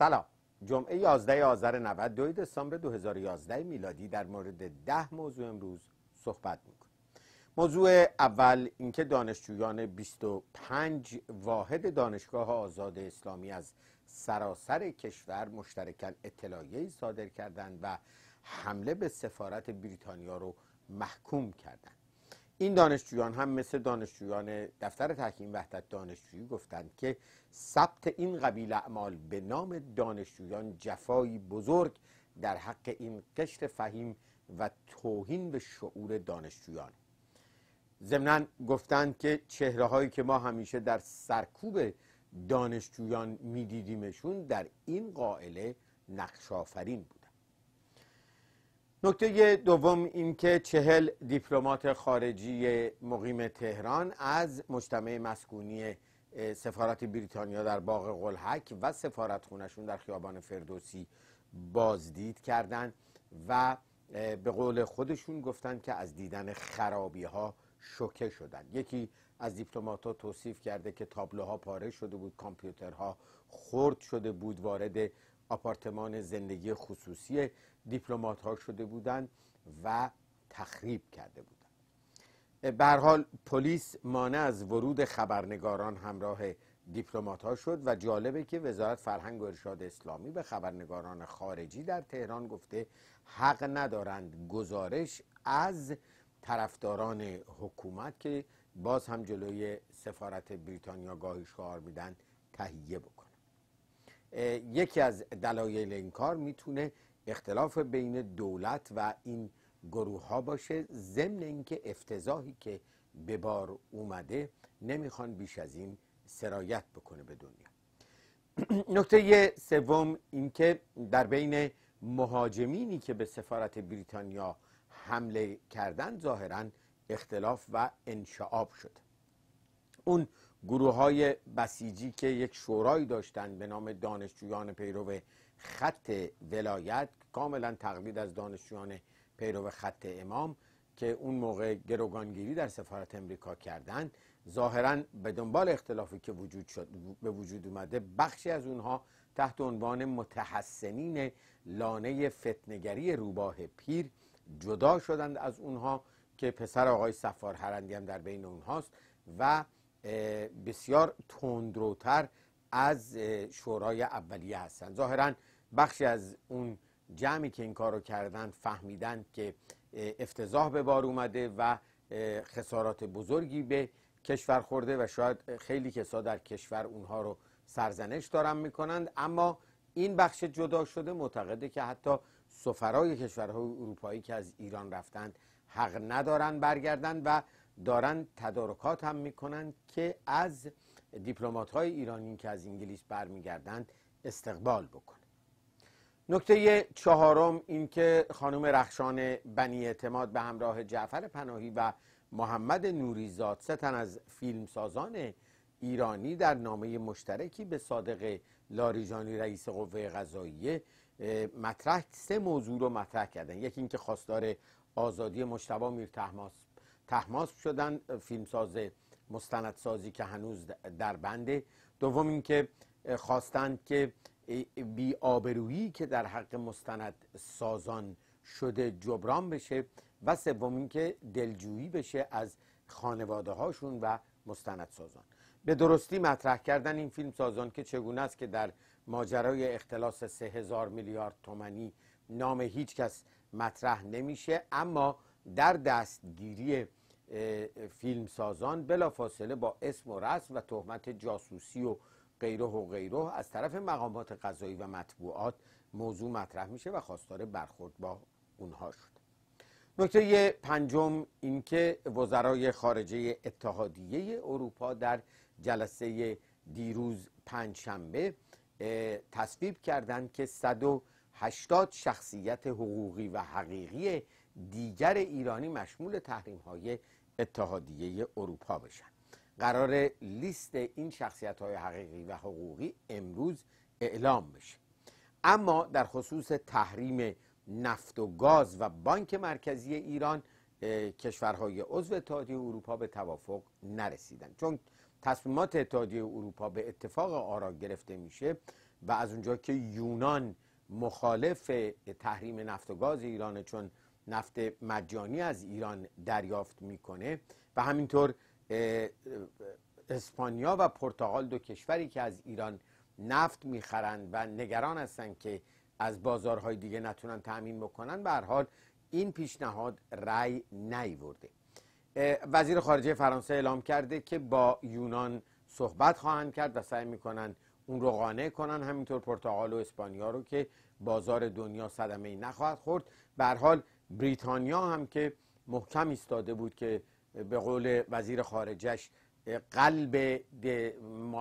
سلام جمعه 11 آذر 92 دسامبر 2011 میلادی در مورد ده موضوع امروز صحبت میکنیم موضوع اول اینکه دانشجویان 25 واحد دانشگاه آزاد اسلامی از سراسر کشور مشترکاً اطلاعیه صادر کردند و حمله به سفارت بریتانیا رو محکوم کردند این دانشجویان هم مثل دانشجویان دفتر تحکیم وحدت دانشجویی گفتند که ثبت این قبیل اعمال به نام دانشجویان جفایی بزرگ در حق این قشر فهیم و توهین به شعور دانشجویان ضمنا گفتند که چهره هایی که ما همیشه در سرکوب دانشجویان میدیدیمشون در این قائله نقشافرین بود نکته دوم اینکه چهل دیپلمات خارجی مقیم تهران از مجتمع مسکونی سفارت بریتانیا در باغ قلحک و خونشون در خیابان فردوسی بازدید کردند و به قول خودشون گفتند که از دیدن خرابی ها شوکه شدن یکی از دیپلمات ها توصیف کرده که تابلوها پاره شده بود کامپیوترها خرد شده بود وارد آپارتمان زندگی خصوصی دیپلمات ها شده بودند و تخریب کرده بودند به حال پلیس مانع از ورود خبرنگاران همراه دیپلمات ها شد و جالبه که وزارت فرهنگ و ارشاد اسلامی به خبرنگاران خارجی در تهران گفته حق ندارند گزارش از طرفداران حکومت که باز هم جلوی سفارت بریتانیا گاهی شعار میدن تهیه بکن یکی از دلایل این کار میتونه اختلاف بین دولت و این گروه ها باشه ضمن اینکه افتضاحی که به بار اومده نمیخوان بیش از این سرایت بکنه به دنیا نکته سوم اینکه در بین مهاجمینی که به سفارت بریتانیا حمله کردن ظاهرا اختلاف و انشعاب شده اون گروه های بسیجی که یک شورای داشتند به نام دانشجویان پیرو خط ولایت کاملا تقلید از دانشجویان پیرو خط امام که اون موقع گروگانگیری در سفارت امریکا کردند ظاهرا به دنبال اختلافی که وجود شد به وجود اومده بخشی از اونها تحت عنوان متحسنین لانه فتنگری روباه پیر جدا شدند از اونها که پسر آقای سفار هرندی هم در بین اونهاست و بسیار تندروتر از شورای اولیه هستند ظاهرا بخشی از اون جمعی که این کار رو کردن فهمیدند که افتضاح به بار اومده و خسارات بزرگی به کشور خورده و شاید خیلی کسا در کشور اونها رو سرزنش دارن میکنند اما این بخش جدا شده معتقده که حتی سفرای کشورهای اروپایی که از ایران رفتند حق ندارن برگردن و دارن تدارکات هم میکنن که از دیپلمات های ایرانی که از انگلیس برمیگردند استقبال بکنه نکته چهارم اینکه خانم رخشان بنی اعتماد به همراه جعفر پناهی و محمد نوریزاد سه از فیلمسازان ایرانی در نامه مشترکی به صادق لاریجانی رئیس قوه قضاییه مطرح سه موضوع رو مطرح کردن یکی اینکه خواستار آزادی مشتبه میر تحماس شدن فیلمساز مستندسازی که هنوز در بنده دوم اینکه خواستند که بی آبرویی که در حق مستند سازان شده جبران بشه و سوم اینکه دلجویی بشه از خانواده هاشون و سازان به درستی مطرح کردن این فیلم سازان که چگونه است که در ماجرای اختلاس سه هزار میلیارد تومنی نام هیچ کس مطرح نمیشه اما در دستگیری فیلمسازان بلافاصله با اسم و رسم و تهمت جاسوسی و غیره و غیره از طرف مقامات قضایی و مطبوعات موضوع مطرح میشه و خواستار برخورد با اونها شد نکته پنجم اینکه وزرای خارجه اتحادیه اروپا در جلسه دیروز پنجشنبه تصویب کردند که 180 شخصیت حقوقی و حقیقی دیگر ایرانی مشمول تحریم های اتحادیه اروپا بشن قرار لیست این شخصیت های حقیقی و حقوقی امروز اعلام بشه اما در خصوص تحریم نفت و گاز و بانک مرکزی ایران کشورهای عضو اتحادیه اروپا به توافق نرسیدن چون تصمیمات اتحادیه اروپا به اتفاق آرا گرفته میشه و از اونجا که یونان مخالف تحریم نفت و گاز ایرانه چون نفت مجانی از ایران دریافت میکنه و همینطور اسپانیا و پرتغال دو کشوری که از ایران نفت میخرند و نگران هستند که از بازارهای دیگه نتونن تأمین بکنن به حال این پیشنهاد رأی نیورده وزیر خارجه فرانسه اعلام کرده که با یونان صحبت خواهند کرد و سعی میکنن اون رو قانع کنن همینطور پرتغال و اسپانیا رو که بازار دنیا صدمه ای نخواهد خورد به حال بریتانیا هم که محکم ایستاده بود که به قول وزیر خارجش قلب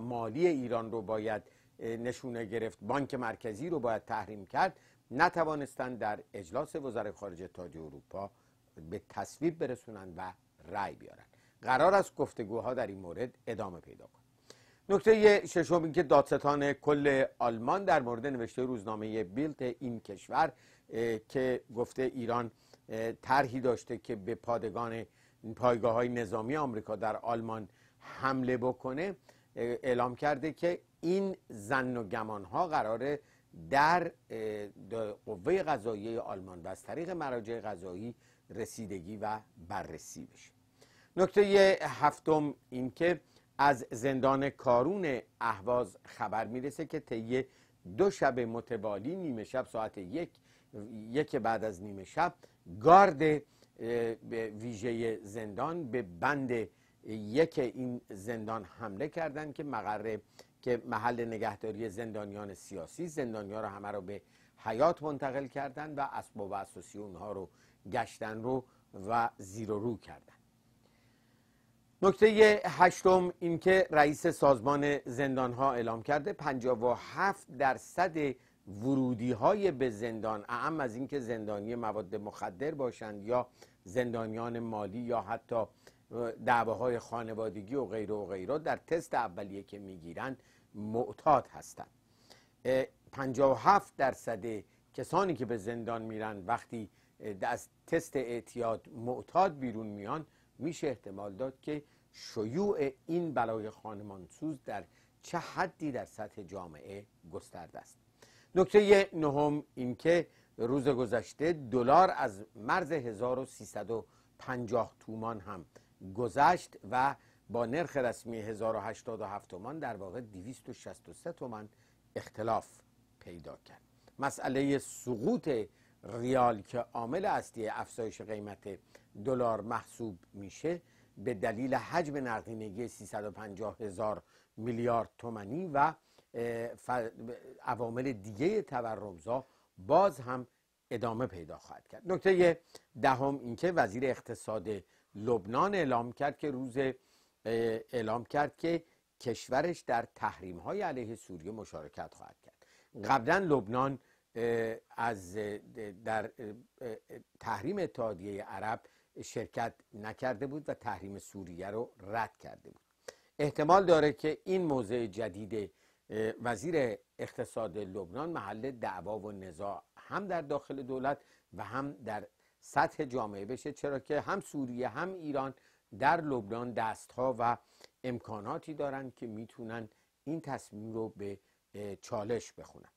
مالی ایران رو باید نشونه گرفت بانک مرکزی رو باید تحریم کرد نتوانستند در اجلاس وزرای خارجه تاج اروپا به تصویب برسونند و رأی بیارن قرار است گفتگوها در این مورد ادامه پیدا کنند. نکته ششم اینکه دادستان کل آلمان در مورد نوشته روزنامه بیلت این کشور که گفته ایران طرحی داشته که به پادگان پایگاه های نظامی آمریکا در آلمان حمله بکنه اعلام کرده که این زن و گمان ها قراره در قوه قضایی آلمان و از طریق مراجع قضایی رسیدگی و بررسی بشه نکته هفتم اینکه از زندان کارون اهواز خبر میرسه که طی دو شب متوالی نیمه شب ساعت یک یک بعد از نیمه شب گارد ویژه زندان به بند یک این زندان حمله کردند که مقر که محل نگهداری زندانیان سیاسی زندانیان رو همه را به حیات منتقل کردند و اسباب اساسی اونها رو گشتن رو و زیر و رو کردن نکته هشتم اینکه رئیس سازمان زندان ها اعلام کرده 57 درصد ورودی های به زندان اعم از اینکه زندانی مواد مخدر باشند یا زندانیان مالی یا حتی های خانوادگی و غیره و غیره در تست اولیه که میگیرند معتاد هستند 57 درصد کسانی که به زندان میرن وقتی از تست اعتیاد معتاد بیرون میان میشه احتمال داد که شیوع این بلای خانمانسوز در چه حدی در سطح جامعه گسترده است نکته نهم اینکه روز گذشته دلار از مرز 1350 تومان هم گذشت و با نرخ رسمی 1087 تومان در واقع 263 تومان اختلاف پیدا کرد مسئله سقوط ریال که عامل اصلی افزایش قیمت دلار محسوب میشه به دلیل حجم نقدینگی 350 هزار میلیارد تومانی و عوامل دیگه تورمزا باز هم ادامه پیدا خواهد کرد نکته دهم اینکه وزیر اقتصاد لبنان اعلام کرد که روز اعلام کرد که کشورش در تحریم های علیه سوریه مشارکت خواهد کرد قبلا لبنان از در تحریم اتحادیه عرب شرکت نکرده بود و تحریم سوریه رو رد کرده بود احتمال داره که این موضع جدید وزیر اقتصاد لبنان محل دعوا و نزاع هم در داخل دولت و هم در سطح جامعه بشه چرا که هم سوریه هم ایران در لبنان دستها و امکاناتی دارند که میتونن این تصمیم رو به چالش بخونن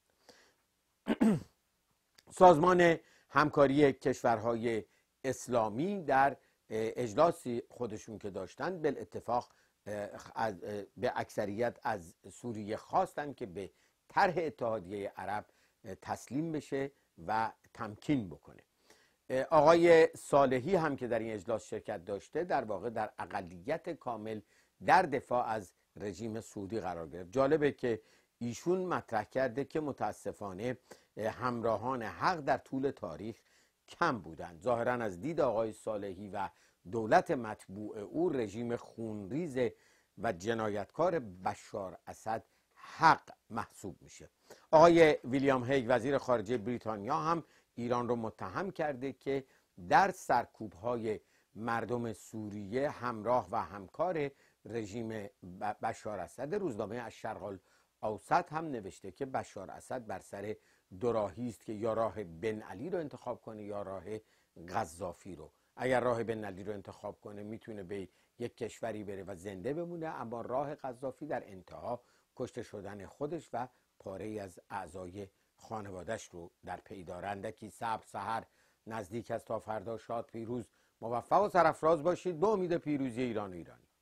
سازمان همکاری کشورهای اسلامی در اجلاسی خودشون که داشتن به اتفاق به اکثریت از سوریه خواستن که به طرح اتحادیه عرب تسلیم بشه و تمکین بکنه آقای صالحی هم که در این اجلاس شرکت داشته در واقع در اقلیت کامل در دفاع از رژیم سعودی قرار گرفت جالبه که ایشون مطرح کرده که متاسفانه همراهان حق در طول تاریخ کم بودند ظاهرا از دید آقای صالحی و دولت مطبوع او رژیم خونریز و جنایتکار بشار اسد حق محسوب میشه آقای ویلیام هیگ وزیر خارجه بریتانیا هم ایران رو متهم کرده که در سرکوب های مردم سوریه همراه و همکار رژیم بشار اسد روزنامه از شرقال اوسط هم نوشته که بشار اسد بر سر دراهی است که یا راه بن علی رو انتخاب کنه یا راه قذافی رو اگر راه بن علی رو انتخاب کنه میتونه به یک کشوری بره و زنده بمونه اما راه غذافی در انتها کشته شدن خودش و پاره از اعضای خانوادش رو در پی که صبر سحر نزدیک است تا فردا شاد پیروز موفق و سرفراز باشید به امید پیروزی ایران و ایرانی